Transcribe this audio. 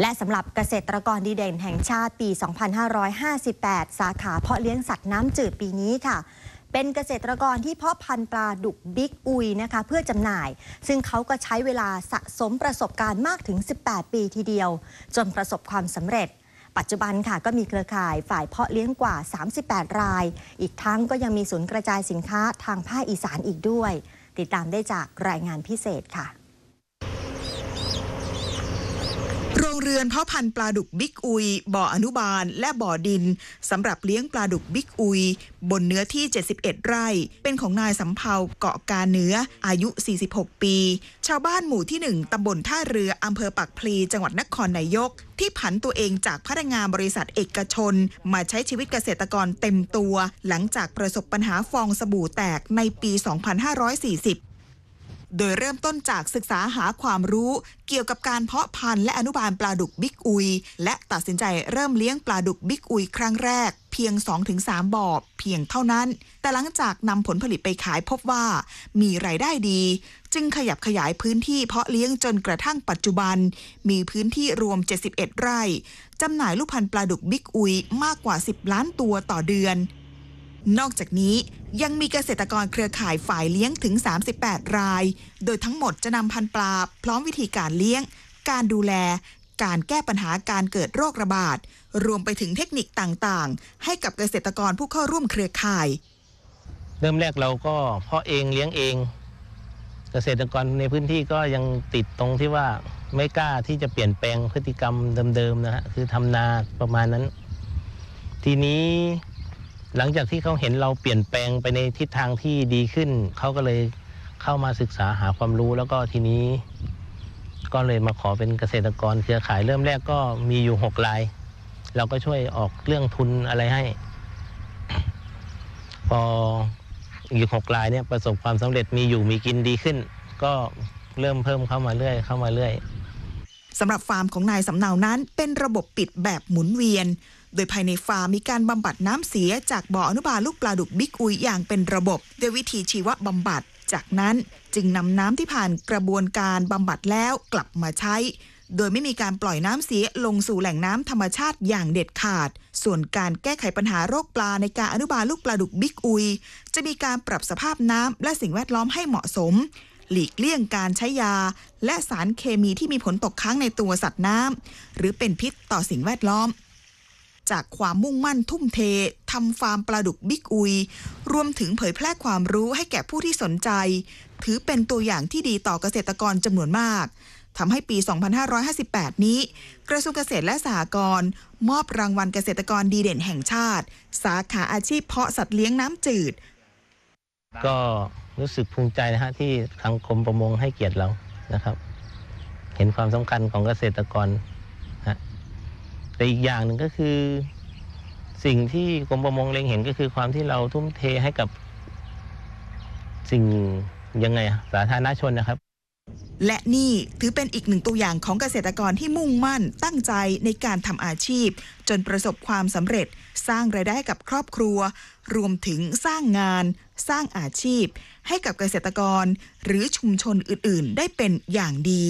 และสำหรับเกษตรกรดีเด่นแห่งชาติปี 2558 สาขาเพาะเลี้ยงสัตว์น้ำจืดปีนี้ค่ะ เป็นเกษตรกรที่เพาะพันธุ์ปลาดุกบิ๊กอุยนะคะเพื่อจำหน่าย ซึ่งเขาก็ใช้เวลาสะสมประสบการณ์มากถึง 18 ปีทีเดียว จนประสบความสำเร็จ ปัจจุบันค่ะก็มีเครือข่ายฝ่ายเพาะเลี้ยงกว่า 38 ราย อีกทั้งก็ยังมีศูนย์กระจายสินค้าทางภาคอีสานอีกด้วย ติดตามได้จากรายงานพิเศษค่ะเรือนเพาะพันธุ์ปลาดุกบิ๊กอุย บ่ออนุบาลและบ่อดิน สำหรับเลี้ยงปลาดุกบิ๊กอุย บนเนื้อที่ 71 ไร่ เป็นของนายสำเภาเกาะกาเนื้ออายุ 46 ปี ชาวบ้านหมู่ที่ 1 ตำบลท่าเรืออำเภอปักพลีจังหวัดนครนายก ที่ผันตัวเองจากพนักงานบริษัทเอกชนมาใช้ชีวิตเกษตรกรเต็มตัว หลังจากประสบปัญหาฟองสบู่แตกในปี 2540โดยเริ่มต้นจากศึกษาหาความรู้เกี่ยวกับการเพราะพันธุ์และอนุบาลปลาดุกบิ๊กอุย และตัดสินใจเริ่มเลี้ยงปลาดุกบิ๊กอุยครั้งแรกเพียง 2-3บ่อเพียงเท่านั้น แต่หลังจากนำผลผลิตไปขายพบว่า มีไรายได้ดี จึงขยับขยายพื้นที่เพาะเลี้ยงจนกระทั่งปัจจุบัน มีพื้นที่รวม 71 ไร่จำหน่ายลูกพันธุ์ปลาดุกบิ๊กอุยมากกว่า 10 ล้านตัวต่อเดือนนอกจากนี้ยังมีเกษตรกรเครือข่ายฝ่ายเลี้ยงถึง 38 ราย โดยทั้งหมดจะนำพันธุ์ปลาพร้อมวิธีการเลี้ยง การดูแล การแก้ปัญหาการเกิดโรคระบาดรวมไปถึงเทคนิคต่างๆ ให้กับเกษตรกรผู้เข้าร่วมเครือข่ายเริ่มแรกเราก็เพาะเองเลี้ยงเอง เกษตรกรในพื้นที่ก็ยังติดตรงที่ว่าไม่กล้าที่จะเปลี่ยนแปลงพฤติกรรมเดิมๆนะฮะคือทำนาประมาณนั้น ทีนี้หลังจากที่เขาเห็นเราเปลี่ยนแปลงไปในทิศทางที่ดีขึ้น เขาก็เลยเข้ามาศึกษาหาความรู้ แล้วก็ทีนี้ก็เลยมาขอเป็นเกษตรกรเครือข่ายเริ่มแรกก็มีอยู่หกราย เราก็ช่วยออกเรื่องทุนอะไรให้ พออยู่หกรายเนี่ยประสบความสำเร็จมีอยู่มีกินดีขึ้น ก็เริ่มเพิ่มเข้ามาเรื่อยเข้ามาเรื่อยสำหรับฟาร์มของนายสำเนานั้นเป็นระบบปิดแบบหมุนเวียน โดยภายในฟาร์มมีการบำบัดน้ำเสีย จากบ่ออนุบาลลูกปลาดุกบิ๊กอุยอย่างเป็นระบบด้วยวิธีชีวบำบัด จากนั้นจึงนำน้ำที่ผ่านกระบวนการบำบัดแล้วกลับมาใช้ โดยไม่มีการปล่อยน้ำเสียลงสู่แหล่งน้ำธรรมชาติอย่างเด็ดขาด ส่วนการแก้ไขปัญหาโรคปลาในการอนุบาลลูกปลาดุกบิ๊กอุยจะมีการปรับสภาพน้ำและสิ่งแวดล้อมให้เหมาะสมหลีกเลี่ยงการใช้ยา และสารเคมีที่มีผลตกค้างในตัวสัตว์น้ำหรือเป็นพิษต่อสิ่งแวดล้อม จากความมุ่งมั่นทุ่มเททำฟาร์มปลาดุกบิ๊กอุย รวมถึงเผยแพร่ความรู้ให้แก่ผู้ที่สนใจ ถือเป็นตัวอย่างที่ดีต่อเกษตรกรจำนวนมากทำให้ปี 2558 นี้ กระทรวงเกษตรและสหกรณ์มอบรางวัลเกษตรกรดีเด่นแห่งชาติ สาขาอาชีพเพาะสัตว์เลี้ยงน้ำจืดก็รู้สึกภูมิใจนะฮะที่ทางกรมประมงให้เกียรติเรานะครับ เห็นความสำคัญของเกษตรกรฮะแต่อีกอย่างหนึ่งก็คือ สิ่งที่กรมประมงเล็งเห็นก็คือความที่เราทุ่มเทให้กับสิ่งยังไง สาธารณชนนะครับและนี่ถือเป็นอีกหนึ่งตัวอย่างของเกษตรกรที่มุ่งมั่นตั้งใจในการทำอาชีพ จนประสบความสำเร็จสร้างรายได้กับครอบครัว รวมถึงสร้างงาน สร้างอาชีพ ให้กับเกษตรกร หรือชุมชนอื่นๆได้เป็นอย่างดี